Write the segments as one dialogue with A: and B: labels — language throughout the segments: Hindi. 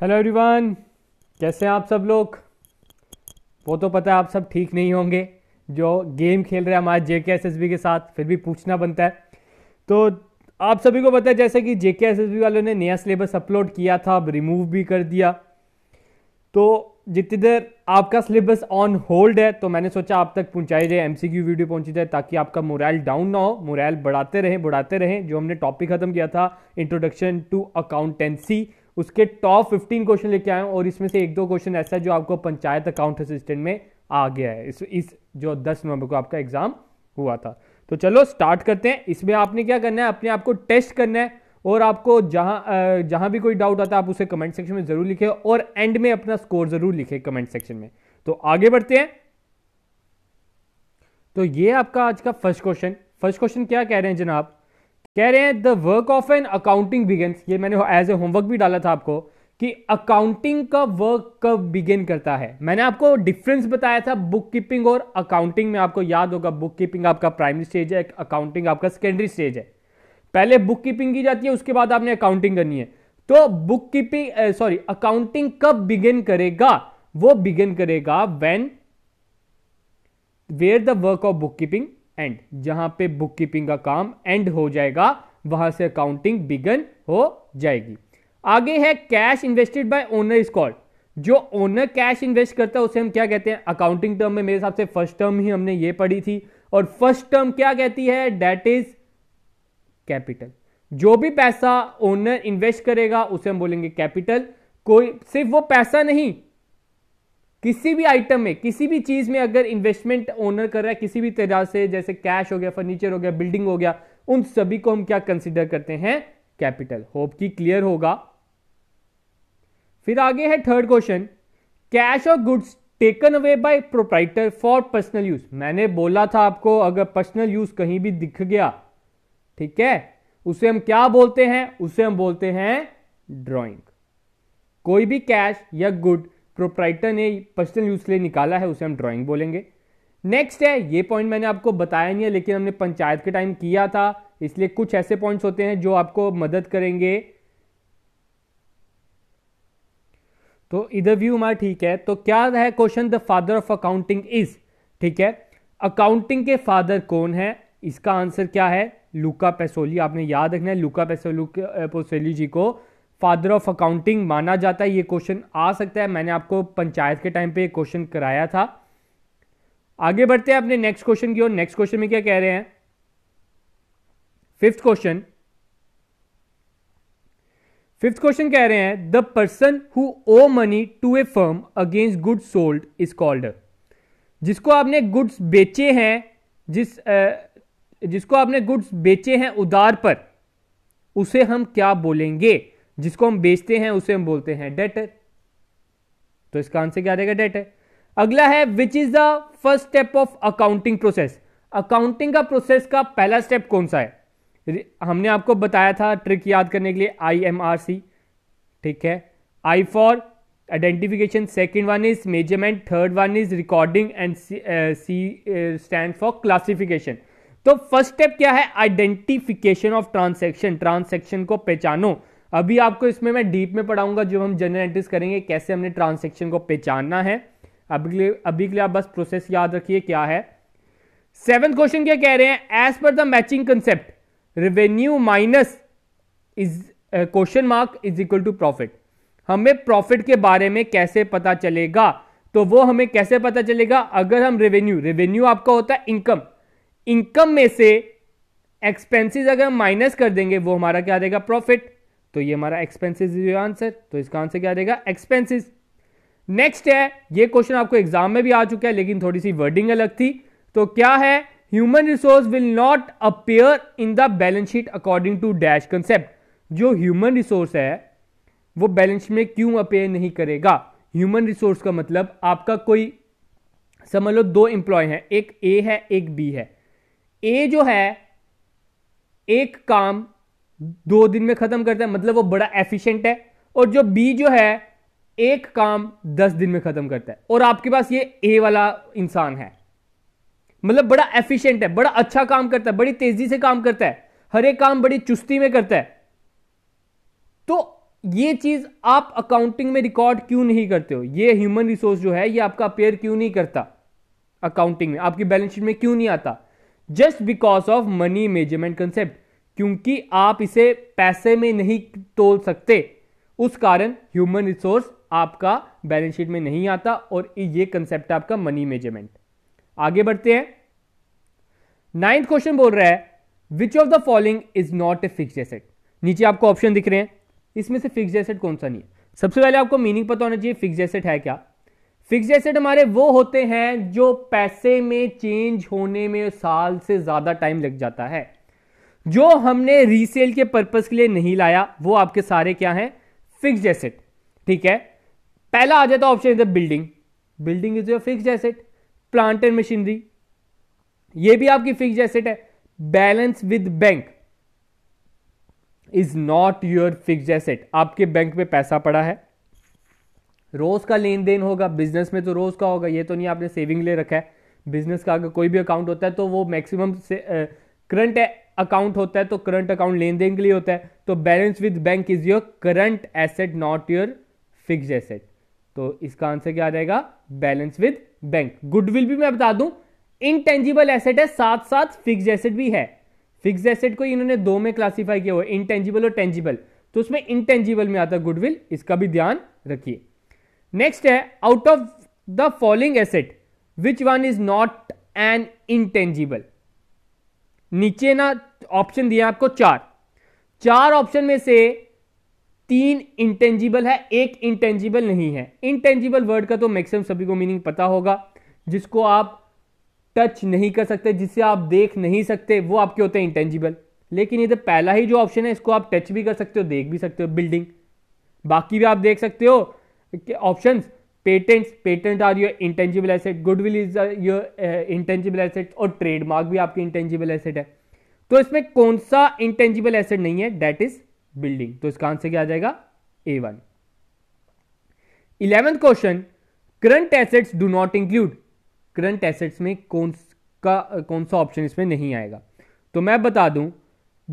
A: हेलो एवरीवन कैसे हैं आप सब लोग वो तो पता है आप सब ठीक नहीं होंगे जो गेम खेल रहे हैं हमारे जे के एस एस बी के साथ फिर भी पूछना बनता है तो आप सभी को पता है जैसे कि जे के एस एस बी वालों ने नया सिलेबस अपलोड किया था अब रिमूव भी कर दिया तो जितनी देर आपका सिलेबस ऑन होल्ड है तो मैंने सोचा आप तक पहुँचाई जाए एम वीडियो पहुँची जाए ताकि आपका मोरल डाउन ना हो मोरल बढ़ाते रहें बढ़ाते रहें जो हमने टॉपिक ख़त्म किया था इंट्रोडक्शन टू अकाउंटेंसी उसके टॉप फिफ्टीन क्वेश्चन लेके आए और इसमें से एक दो क्वेश्चन ऐसा है जो आपको पंचायत अकाउंट असिस्टेंट में आ गया है इस इस जो दस नवंबर को आपका एग्जाम हुआ था तो चलो स्टार्ट करते हैं इसमें आपने क्या करना है अपने आप को टेस्ट करना है और आपको जहां जहां भी कोई डाउट आता है आप उसे कमेंट सेक्शन में जरूर लिखे और एंड में अपना स्कोर जरूर लिखे कमेंट सेक्शन में तो आगे बढ़ते हैं तो ये आपका आज का फर्स्ट क्वेश्चन फर्स्ट क्वेश्चन क्या कह रहे हैं जनाब कह रहे हैं the work of an accounting begin ये मैंने एज ए होमवर्क भी डाला था आपको कि अकाउंटिंग का वर्क कब बिगिन करता है मैंने आपको डिफरेंस बताया था बुक कीपिंग और अकाउंटिंग में आपको याद होगा बुक कीपिंग आपका प्राइमरी स्टेज है अकाउंटिंग आपका सेकेंडरी स्टेज है पहले बुक कीपिंग की जाती है उसके बाद आपने अकाउंटिंग करनी है तो बुक कीपिंग सॉरी अकाउंटिंग कब बिगिन करेगा वो बिगिन करेगा when where the work of bookkeeping end जहां पे बुक कीपिंग का काम एंड हो जाएगा वहां से अकाउंटिंग बिगन हो जाएगी आगे है cash invested by owner is called जो ओनर कैश इन्वेस्ट करता है उसे हम क्या कहते हैं अकाउंटिंग टर्म में मेरे हिसाब से फर्स्ट टर्म ही हमने ये पढ़ी थी और फर्स्ट टर्म क्या कहती है डेट इज कैपिटल जो भी पैसा ओनर इन्वेस्ट करेगा उसे हम बोलेंगे कैपिटल कोई सिर्फ वो पैसा नहीं किसी भी आइटम में किसी भी चीज में अगर इन्वेस्टमेंट ओनर कर रहा है किसी भी तरह से जैसे कैश हो गया फर्नीचर हो गया बिल्डिंग हो गया उन सभी को हम क्या कंसिडर करते हैं कैपिटल होप की क्लियर होगा फिर आगे है थर्ड क्वेश्चन कैश और goods taken away by proprietor for personal use मैंने बोला था आपको अगर पर्सनल यूज कहीं भी दिख गया ठीक है उसे हम क्या बोलते हैं उसे हम बोलते हैं ड्राइंग कोई भी कैश या गुड प्रोप्राइटर ने पर्सनल यूज के लिए निकाला है उसे हम ड्राइंग बोलेंगे नेक्स्ट है ये पॉइंट मैंने आपको बताया नहीं है लेकिन हमने पंचायत के टाइम किया था इसलिए कुछ ऐसे पॉइंट्स होते हैं जो आपको मदद करेंगे तो इधर व्यू हमारा ठीक है तो क्या है question the father of accounting is ठीक है अकाउंटिंग के फादर कौन है इसका आंसर क्या है लुका पेसोली आपने याद रखना है लुका पेसोलू पेसोली जी को फादर ऑफ अकाउंटिंग माना जाता है ये क्वेश्चन आ सकता है मैंने आपको पंचायत के टाइम पे ये क्वेश्चन कराया था आगे बढ़ते हैं अपने नेक्स्ट क्वेश्चन की ओर नेक्स्ट क्वेश्चन में क्या कह रहे हैं फिफ्थ क्वेश्चन फिफ्थ क्वेश्चन कह रहे हैं the person who owe money to a firm against good sold is called जिसको आपने गुड्स बेचे हैं जिस जिसको आपने गुड्स बेचे हैं उधार पर उसे हम क्या बोलेंगे जिसको हम बेचते हैं उसे हम बोलते हैं डेटर तो इसका आंसर क्या रहेगा डेटर अगला है which is the first step of accounting process accounting का प्रोसेस का पहला स्टेप कौन सा है हमने आपको बताया था ट्रिक याद करने के लिए आई एम आर सी ठीक है I for identification second one is measurement third one is recording and C stand for classification तो फर्स्ट स्टेप क्या है आइडेंटिफिकेशन ऑफ ट्रांसेक्शन ट्रांसैक्शन को पहचानो अभी आपको इसमें मैं डीप में पढ़ाऊंगा जो हम जनरल एंट्रीज करेंगे कैसे हमने ट्रांजेक्शन को पहचानना है अभी के लिए अभी के लिए आप बस प्रोसेस याद रखिए क्या है सेवन क्वेश्चन क्या कह रहे हैं as per the matching concept revenue minus is question mark is equal to profit हमें प्रॉफिट के बारे में कैसे पता चलेगा तो वो हमें कैसे पता चलेगा अगर हम रेवेन्यू रेवेन्यू आपका होता है इनकम इनकम में से एक्सपेंसेस अगर हम माइनस कर देंगे वो हमारा क्या देगा प्रॉफिट तो ये हमारा एक्सपेंसिस इज आंसर तो इसका आंसर क्या देगा एक्सपेंसिस नेक्स्ट है ये क्वेश्चन आपको एग्जाम में भी आ चुका है लेकिन थोड़ी सी वर्डिंग अलग थी तो क्या है human resource will not appear in the balance sheet according to dash concept जो ह्यूमन रिसोर्स है वो बैलेंस में क्यों अपेयर नहीं करेगा ह्यूमन रिसोर्स का मतलब आपका कोई समझ लो दो इंप्लॉय हैं एक ए है एक बी है ए जो है एक काम दो दिन में खत्म करता है मतलब वो बड़ा एफिशिएंट है और जो बी जो है एक काम दस दिन में खत्म करता है और आपके पास ये ए वाला इंसान है मतलब बड़ा एफिशिएंट है बड़ा अच्छा काम करता है बड़ी तेजी से काम करता है हर एक काम बड़ी चुस्ती में करता है तो ये चीज आप अकाउंटिंग में रिकॉर्ड क्यों नहीं करते हो ये ह्यूमन रिसोर्स जो है ये आपका अपेयर क्यों नहीं करता अकाउंटिंग में आपकी बैलेंस शीट में क्यों नहीं आता just because of money measurement concept क्योंकि आप इसे पैसे में नहीं तोल सकते उस कारण ह्यूमन रिसोर्स आपका बैलेंस शीट में नहीं आता और ये कंसेप्ट आपका मनी मेजरमेंट आगे बढ़ते हैं नाइन्थ क्वेश्चन बोल रहा है which of the following is not a fix asset नीचे आपको ऑप्शन दिख रहे हैं इसमें से फिक्स एसेट कौन सा नहीं है सबसे पहले आपको मीनिंग पता होना चाहिए फिक्स एसेट है क्या फिक्स एसेट हमारे वो होते हैं जो पैसे में चेंज होने में साल से ज्यादा टाइम लग जाता है जो हमने रीसेल के पर्पज़ के लिए नहीं लाया वो आपके सारे क्या हैं फिक्स एसेट ठीक है पहला आ जाता option is the building building is your fix asset plant and machinery ये भी आपकी फिक्स एसेट है balance with bank is not your fix asset आपके बैंक में पैसा पड़ा है रोज का लेन देन होगा बिजनेस में तो रोज का होगा ये तो नहीं आपने सेविंग ले रखा है बिजनेस का अगर कोई भी अकाउंट होता है तो वो मैक्सिमम से करंट अकाउंट होता है तो करंट अकाउंट लेन देन के लिए होता है तो balance with bank is your current asset not your fix asset तो इसका आंसर क्या आ जाएगा बैलेंस विद बैंक गुडविल भी मैं बता दूं इनटेंजिबल एसेट है साथ साथ फिक्स एसेट भी है फिक्स एसेट को इन्होंने दो में क्लासीफाई किया हुआ इनटेंजिबल और टेंजिबल तो उसमें इनटेंजिबल में आता गुडविल इसका भी ध्यान रखिए नेक्स्ट है out of the following asset which one is not an intangible नीचे ना ऑप्शन दिया आपको चार चार ऑप्शन में से तीन इंटेंजिबल है एक इंटेंजिबल नहीं है इंटेंजिबल वर्ड का तो मैक्सिमम सभी को मीनिंग पता होगा जिसको आप टच नहीं कर सकते जिसे आप देख नहीं सकते वो आपके होते हैं इंटेंजिबल लेकिन तो पहला ही जो ऑप्शन है इसको आप टच भी कर सकते हो देख भी सकते हो बिल्डिंग बाकी भी आप देख सकते हो options patents patent are your intangible asset goodwill is your intangible asset और ट्रेडमार्क भी आपकी इंटेंजिबल एसेट है तो इसमें कौन सा इंटेंजिबल एसेट नहीं है दैट इज बिल्डिंग तो इसका आंसर क्या आ जाएगा A one eleventh question current assets do not include current assets में कौन का कौन सा ऑप्शन इसमें नहीं आएगा तो मैं बता दूं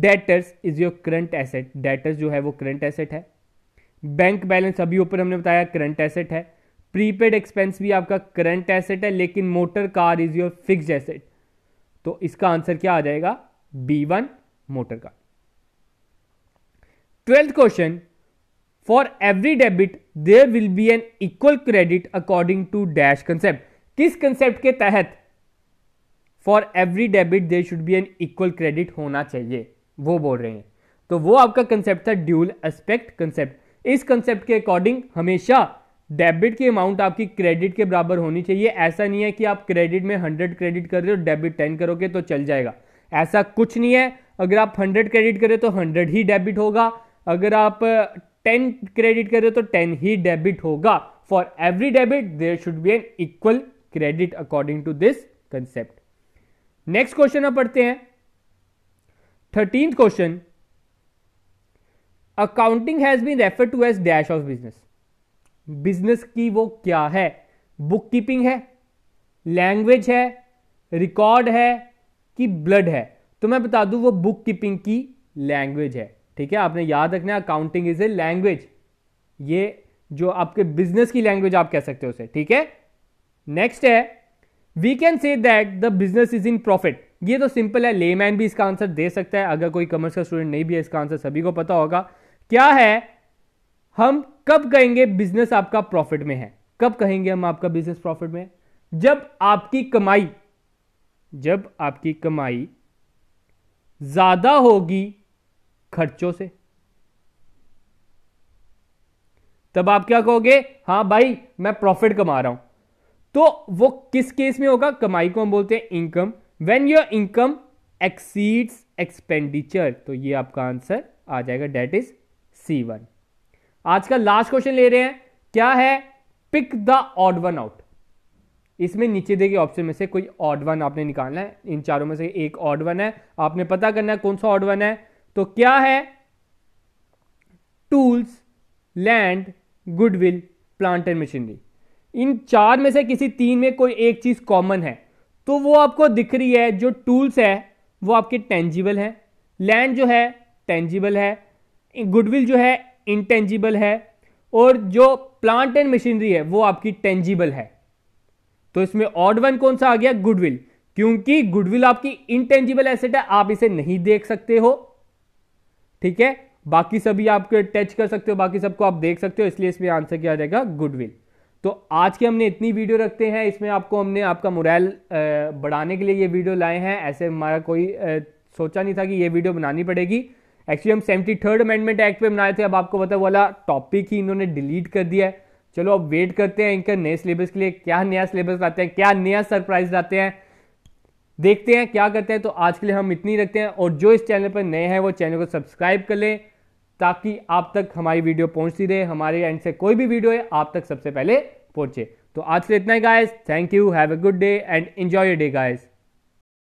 A: debtors is your current asset debtors जो है वो करंट एसेट है बैंक बैलेंस अभी ऊपर हमने बताया करंट एसेट है प्रीपेड एक्सपेंस भी आपका करंट एसेट है लेकिन motor car is your fix asset तो इसका आंसर क्या आ जाएगा B one motor car twelfth question for every debit there will be an equal credit according to dash concept किस कंसेप्ट के तहत for every debit there should be an equal credit होना चाहिए वो बोल रहे हैं तो वो आपका कंसेप्ट था ड्यूल एस्पेक्ट कंसेप्ट इस कंसेप्ट के अकॉर्डिंग हमेशा डेबिट की अमाउंट आपकी क्रेडिट के बराबर होनी चाहिए ऐसा नहीं है कि आप क्रेडिट में हंड्रेड क्रेडिट कर रहे हो डेबिट टेन करोगे तो चल जाएगा ऐसा कुछ नहीं है अगर आप हंड्रेड क्रेडिट करें तो हंड्रेड ही डेबिट होगा अगर आप टेन क्रेडिट करें तो टेन ही डेबिट होगा for every debit there should be an equal credit according to this concept next question आप पढ़ते हैं thirteenth question accounting has been refer to as dash of business business की वो क्या है बुक कीपिंग है लैंग्वेज है रिकॉर्ड है कि ब्लड है तो मैं बता दूं वो बुक कीपिंग की लैंग्वेज है ठीक है आपने याद रखना अकाउंटिंग इज ए लैंग्वेज ये जो आपके बिजनेस की लैंग्वेज आप कह सकते हो उसे ठीक है नेक्स्ट है we can say that the business is in profit ये तो सिंपल है लेमैन भी इसका आंसर दे सकता है अगर कोई कॉमर्स का स्टूडेंट नहीं भी है इसका आंसर सभी को पता होगा क्या है हम कब कहेंगे बिजनेस आपका प्रॉफिट में है कब कहेंगे हम आपका बिजनेस प्रॉफिट में है? जब आपकी कमाई जब आपकी कमाई ज्यादा होगी खर्चों से तब आप क्या कहोगे हाँ भाई मैं प्रॉफिट कमा रहा हूं तो वो किस केस में होगा कमाई को हम बोलते हैं income when your income exceeds expenditure तो ये आपका आंसर आ जाएगा डेट इज सी वन आज का लास्ट क्वेश्चन ले रहे हैं क्या है pick the odd one out इसमें नीचे देखिए ऑप्शन में से कोई ऑड वन आपने निकालना है इन चारों में से एक ऑड वन है आपने पता करना है कौन सा ऑड वन है तो क्या है tools land goodwill plant and machinery इन चार में से किसी तीन में कोई एक चीज कॉमन है तो वो आपको दिख रही है जो टूल्स है वो आपके टेंजिबल है लैंड जो है टेंजिबल है गुडविल जो है इनटेंजिबल है और जो प्लांट एंड मशीनरी है वो आपकी टेंजिबल है तो इसमें ऑड वन कौन सा आ गया गुडविल क्योंकि गुडविल आपकी इनटेंजिबल एसेट है आप इसे नहीं देख सकते हो ठीक है बाकी सभी आपके टच कर सकते हो बाकी सबको आप देख सकते हो इसलिए इसमें आंसर क्या आ जाएगा गुडविल तो आज के हमने इतनी वीडियो रखते हैं इसमें आपको हमने आपका मोरल बढ़ाने के लिए ये वीडियो लाए हैं ऐसे हमारा कोई सोचा नहीं था कि ये वीडियो बनानी पड़ेगी एक्चुअली हम सेवेंटी थर्ड अमेंडमेंट एक्ट पे बनाए थे अब आपको पता वाला टॉपिक ही इन्होंने डिलीट कर दिया है चलो अब वेट करते हैं इनके नए सिलेबस के लिए क्या नया सिलेबस लाते हैं क्या नया सरप्राइज लाते हैं देखते हैं क्या करते हैं तो आज के लिए हम इतनी रखते हैं और जो इस चैनल पर नए हैं वो चैनल को सब्सक्राइब कर लें ताकि आप तक हमारी वीडियो पहुंचती रहे हमारे एंड से कोई भी वीडियो है आप तक सबसे पहले पहुंचे तो आज के लिए इतना ही guys thank you have a good day and enjoy your day guys